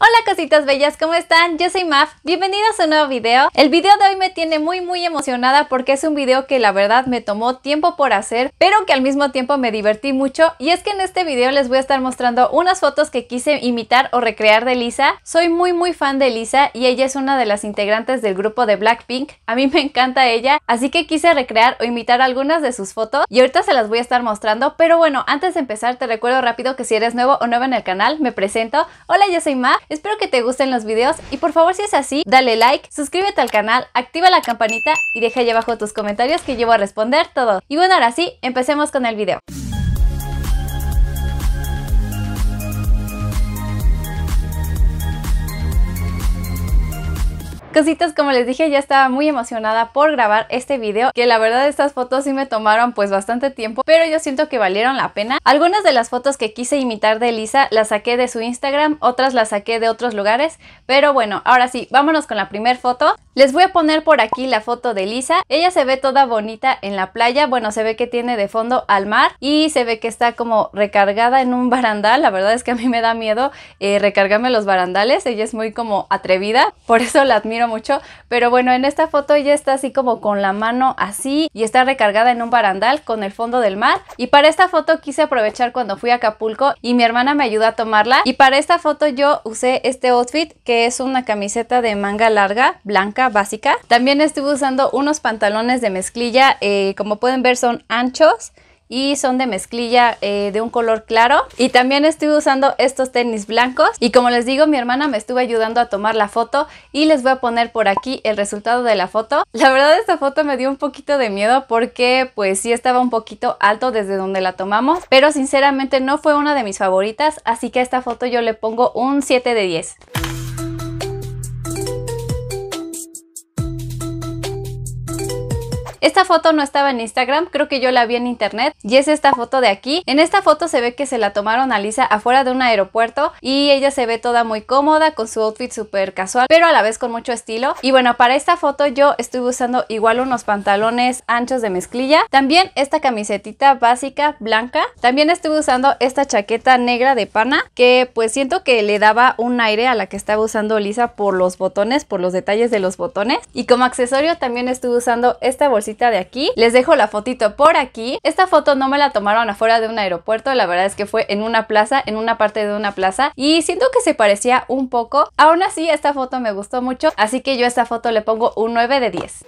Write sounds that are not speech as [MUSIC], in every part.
Hola cositas bellas, ¿cómo están? Yo soy Maf, bienvenidos a un nuevo video. El video de hoy me tiene muy muy emocionada porque es un video que la verdad me tomó tiempo por hacer, pero que al mismo tiempo me divertí mucho y es que en este video les voy a estar mostrando unas fotos que quise imitar o recrear de Lisa. Soy muy muy fan de Lisa y ella es una de las integrantes del grupo de Blackpink, a mí me encanta ella, así que quise recrear o imitar algunas de sus fotos y ahorita se las voy a estar mostrando, pero bueno, antes de empezar te recuerdo rápido que si eres nuevo o nueva en el canal, me presento. Hola, yo soy Maf Espero que te gusten los videos y por favor si es así, dale like, suscríbete al canal, activa la campanita y deja ahí abajo tus comentarios que llevo a responder todo. Y bueno, ahora sí, empecemos con el video. Cositas, como les dije, ya estaba muy emocionada por grabar este video, que la verdad estas fotos sí me tomaron pues bastante tiempo, pero yo siento que valieron la pena. Algunas de las fotos que quise imitar de Elisa las saqué de su Instagram, otras las saqué de otros lugares, pero bueno, ahora sí, vámonos con la primera foto. Les voy a poner por aquí la foto de Elisa, ella se ve toda bonita en la playa, bueno, se ve que tiene de fondo al mar y se ve que está como recargada en un barandal, la verdad es que a mí me da miedo eh, recargarme los barandales, ella es muy como atrevida, por eso la admiro mucho. Pero bueno, en esta foto ya está así como con la mano así y está recargada en un barandal con el fondo del mar. Y para esta foto quise aprovechar cuando fui a Acapulco y mi hermana me ayudó a tomarla. Y para esta foto yo usé este outfit que es una camiseta de manga larga, blanca, básica. También estuve usando unos pantalones de mezclilla, eh, como pueden ver son anchos y son de mezclilla eh, de un color claro y también estoy usando estos tenis blancos y como les digo mi hermana me estuvo ayudando a tomar la foto y les voy a poner por aquí el resultado de la foto la verdad esta foto me dio un poquito de miedo porque pues sí estaba un poquito alto desde donde la tomamos pero sinceramente no fue una de mis favoritas así que a esta foto yo le pongo un 7 de 10 Esta foto no estaba en Instagram, creo que yo la vi en internet y es esta foto de aquí. En esta foto se ve que se la tomaron a Lisa afuera de un aeropuerto y ella se ve toda muy cómoda con su outfit súper casual, pero a la vez con mucho estilo. Y bueno, para esta foto yo estuve usando igual unos pantalones anchos de mezclilla, también esta camisetita básica blanca, también estuve usando esta chaqueta negra de pana que pues siento que le daba un aire a la que estaba usando Lisa por los botones, por los detalles de los botones. Y como accesorio también estuve usando esta bolsita de aquí. Les dejo la fotito por aquí. Esta foto no me la tomaron afuera de un aeropuerto, la verdad es que fue en una plaza, en una parte de una plaza y siento que se parecía un poco. Aún así, esta foto me gustó mucho, así que yo a esta foto le pongo un 9 de 10.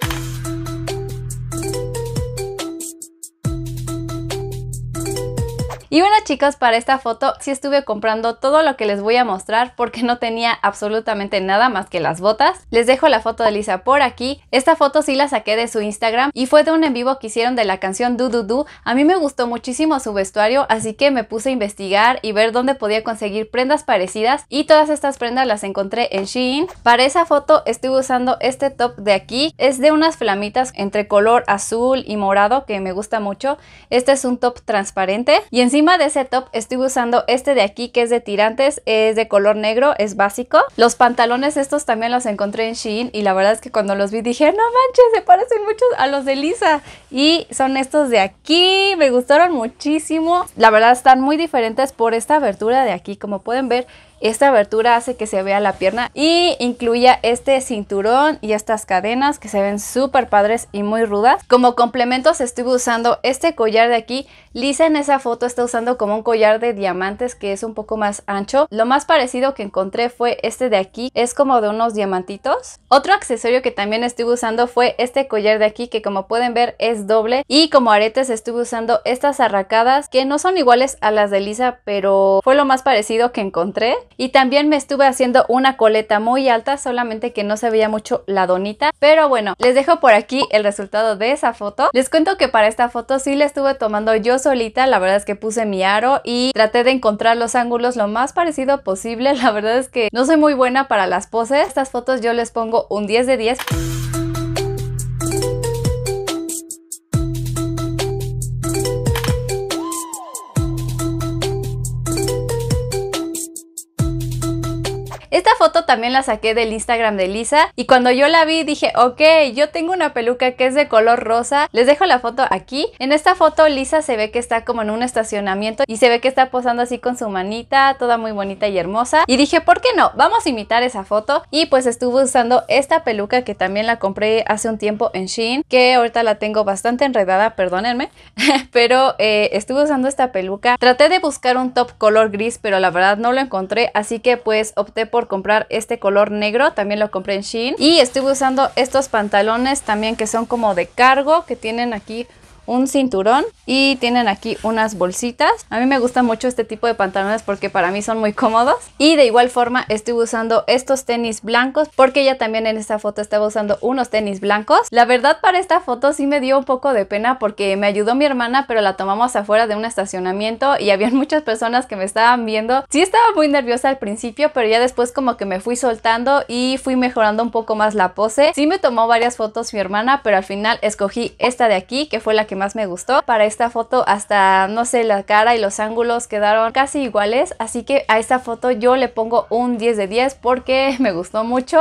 Y bueno chicos, para esta foto sí estuve comprando todo lo que les voy a mostrar porque no tenía absolutamente nada más que las botas. Les dejo la foto de Lisa por aquí. Esta foto sí la saqué de su Instagram y fue de un en vivo que hicieron de la canción Do Do Do. A mí me gustó muchísimo su vestuario, así que me puse a investigar y ver dónde podía conseguir prendas parecidas y todas estas prendas las encontré en Shein. Para esa foto estuve usando este top de aquí. Es de unas flamitas entre color azul y morado que me gusta mucho. Este es un top transparente y encima encima de ese top estoy usando este de aquí que es de tirantes, es de color negro, es básico. Los pantalones estos también los encontré en Shein y la verdad es que cuando los vi dije, no manches, se parecen mucho a los de Lisa. Y son estos de aquí, me gustaron muchísimo. La verdad están muy diferentes por esta abertura de aquí, como pueden ver esta abertura hace que se vea la pierna y incluya este cinturón y estas cadenas que se ven súper padres y muy rudas. Como complementos estuve usando este collar de aquí. Lisa en esa foto está usando como un collar de diamantes que es un poco más ancho. Lo más parecido que encontré fue este de aquí. Es como de unos diamantitos. Otro accesorio que también estuve usando fue este collar de aquí que como pueden ver es doble. Y como aretes estuve usando estas arracadas que no son iguales a las de Lisa pero fue lo más parecido que encontré. Y también me estuve haciendo una coleta muy alta, solamente que no se veía mucho la donita. Pero bueno, les dejo por aquí el resultado de esa foto. Les cuento que para esta foto sí la estuve tomando yo solita, la verdad es que puse mi aro y traté de encontrar los ángulos lo más parecido posible. [LAUGHS] La verdad es que no soy muy buena para las poses. Estas fotos yo les pongo un 10 de 10. Esta foto también la saqué del Instagram de Lisa y cuando yo la vi dije, ok, yo tengo una peluca que es de color rosa, les dejo la foto aquí. En esta foto Lisa se ve que está como en un estacionamiento y se ve que está posando así con su manita, toda muy bonita y hermosa. Y dije, ¿por qué no? Vamos a imitar esa foto. Y pues estuve usando esta peluca que también la compré hace un tiempo en Shein, que ahorita la tengo bastante enredada, perdónenme, [LAUGHS] pero eh, estuve usando esta peluca. Traté de buscar un top color gris, pero la verdad no lo encontré, así que pues opté por por comprar este color negro, también lo compré en Shein. Y estuve usando estos pantalones también que son como de cargo, que tienen aquí un cinturón y tienen aquí unas bolsitas. A mí me gusta mucho este tipo de pantalones porque para mí son muy cómodos. Y de igual forma estoy usando estos tenis blancos porque ella también en esta foto estaba usando unos tenis blancos. La verdad para esta foto sí me dio un poco de pena porque me ayudó mi hermana pero la tomamos afuera de un estacionamiento y había [LAUGHS] muchas personas que me estaban viendo. Sí estaba muy nerviosa al principio pero ya después como que me fui soltando y fui mejorando un poco más la pose. Sí me tomó varias fotos mi hermana pero al final escogí esta de aquí que fue la más me gustó. Para esta foto hasta, no sé, la cara y los ángulos quedaron casi iguales, así que a esta foto yo le pongo un 10 de 10 porque [LAUGHS] me gustó mucho.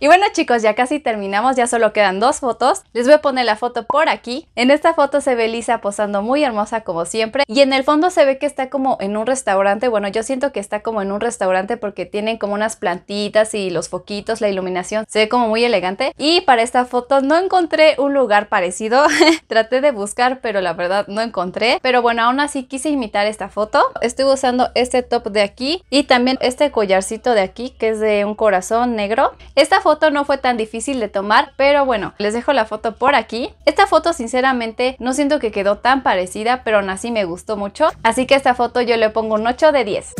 Y bueno chicos, ya casi terminamos, ya solo quedan dos fotos. Les voy a poner la foto por aquí. En esta foto se ve Lisa posando muy hermosa como siempre. Y en el fondo se ve que está como en un restaurante. Bueno, yo siento que está como en un restaurante porque tienen como unas plantitas y los foquitos, la iluminación. Se ve como muy elegante. Y para esta foto no encontré un lugar parecido. [LAUGHS] Traté de buscar, pero la verdad no encontré. Pero bueno, aún así quise imitar esta foto. Estoy usando este top de aquí y también este collarcito de aquí que es de un corazón negro. Esta foto foto no fue tan difícil de tomar, pero bueno, les dejo la foto por aquí. Esta foto sinceramente no siento que quedó tan parecida, pero aún así me gustó mucho. Así que esta foto yo le pongo un 8 de 10.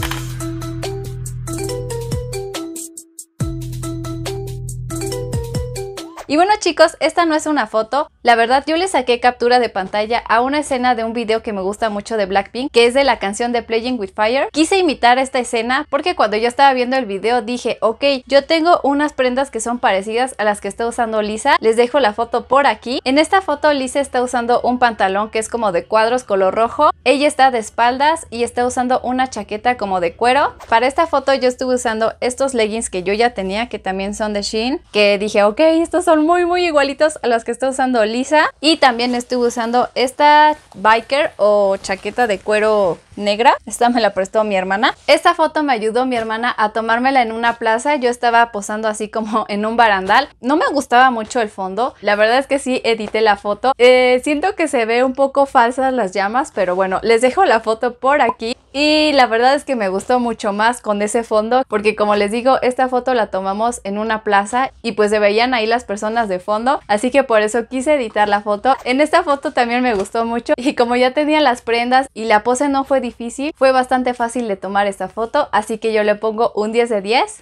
Y bueno chicos, esta no es una foto, la verdad yo le saqué captura de pantalla a una escena de un video que me gusta mucho de Blackpink, que es de la canción de Playing With Fire. Quise imitar esta escena porque cuando yo estaba viendo el video dije, ok, yo tengo unas prendas que son parecidas a las que está usando Lisa, les dejo la foto por aquí. En esta foto Lisa está usando un pantalón que es como de cuadros color rojo ella está de espaldas y está usando una chaqueta como de cuero. Para esta foto yo estuve usando estos leggings que yo ya tenía, que también son de Shein, que dije, ok, estos son muy muy igualitos a los que está usando Lisa. Y también estuve usando esta biker o chaqueta de cuero negra. Esta me la prestó mi hermana. Esta foto me ayudó mi hermana a tomármela en una plaza. Yo estaba posando así como [LAUGHS] en un barandal. No me gustaba mucho el fondo. La verdad es que sí edité la foto. Eh, siento que se ve un poco falsas las llamas, pero bueno, les dejo la foto por aquí. Y la verdad es que me gustó mucho más con ese fondo porque como les digo, esta foto la tomamos en una plaza y pues se veían ahí las personas de fondo, así que por eso quise editar la foto. En esta foto también me gustó mucho y como ya tenía las prendas y la pose no fue difícil, fue bastante fácil de tomar esta foto, así que yo le pongo un 10 de 10.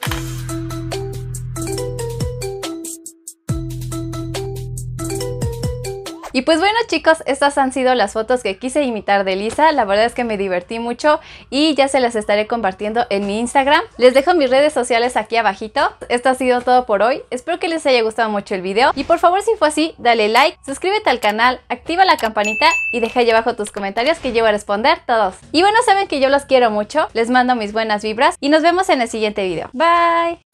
Y pues bueno chicos, estas han sido las fotos que quise imitar de Lisa. La verdad es que me divertí mucho y ya se las estaré compartiendo en mi Instagram. Les dejo mis redes sociales aquí abajito. Esto ha sido todo por hoy. Espero que les haya gustado mucho el video. Y por favor si fue así, dale like, suscríbete al canal, activa la campanita y deja ahí abajo tus comentarios que yo voy a responder todos. Y bueno, saben que yo los quiero mucho. Les mando mis buenas vibras y nos vemos en el siguiente video. Bye.